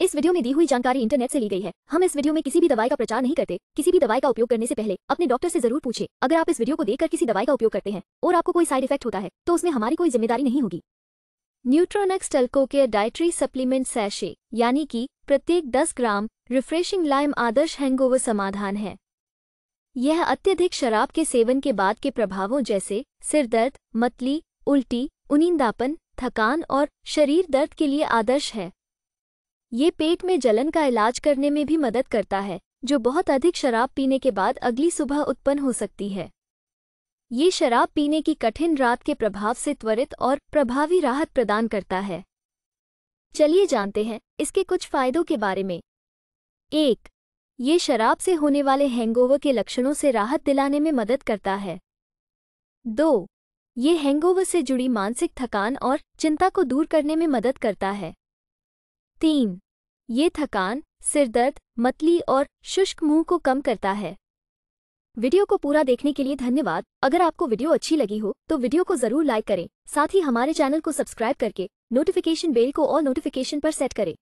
इस वीडियो में दी हुई जानकारी इंटरनेट से ली गई है हम इस वीडियो में किसी भी दवाई का प्रचार नहीं करते किसी भी दवाई का उपयोग करने से पहले अपने डॉक्टर से जरूर पूछे अगर आप इस वीडियो को देखकर किसी दवाई का उपयोग करते हैं और आपको कोई साइड इफेक्ट होता है तो उसमें हमारी कोई जिम्मेदारी नहीं होगी न्यूट्रोनेक्स टल्को के डायट्री सप्लीमेंट सैशे यानी कि प्रत्येक 10 ग्राम रिफ्रेशिंग लाइम आदर्श हैंगओवर समाधान है यह अत्यधिक शराब के सेवन के बाद के प्रभावों जैसे सिरदर्द मतली उल्टी उनिंदापन थकान और शरीर दर्द के लिए आदर्श है ये पेट में जलन का इलाज करने में भी मदद करता है जो बहुत अधिक शराब पीने के बाद अगली सुबह उत्पन्न हो सकती है ये शराब पीने की कठिन रात के प्रभाव से त्वरित और प्रभावी राहत प्रदान करता है चलिए जानते हैं इसके कुछ फायदों के बारे में एक ये शराब से होने वाले हैंगओवर के लक्षणों से राहत दिलाने में मदद करता है दो ये हैंगओवर से जुड़ी मानसिक थकान और चिंता को दूर करने में मदद करता है तीन ये थकान सिरदर्द मतली और शुष्क मुंह को कम करता है वीडियो को पूरा देखने के लिए धन्यवाद अगर आपको वीडियो अच्छी लगी हो तो वीडियो को जरूर लाइक करें साथ ही हमारे चैनल को सब्सक्राइब करके नोटिफिकेशन बेल को और नोटिफिकेशन पर सेट करें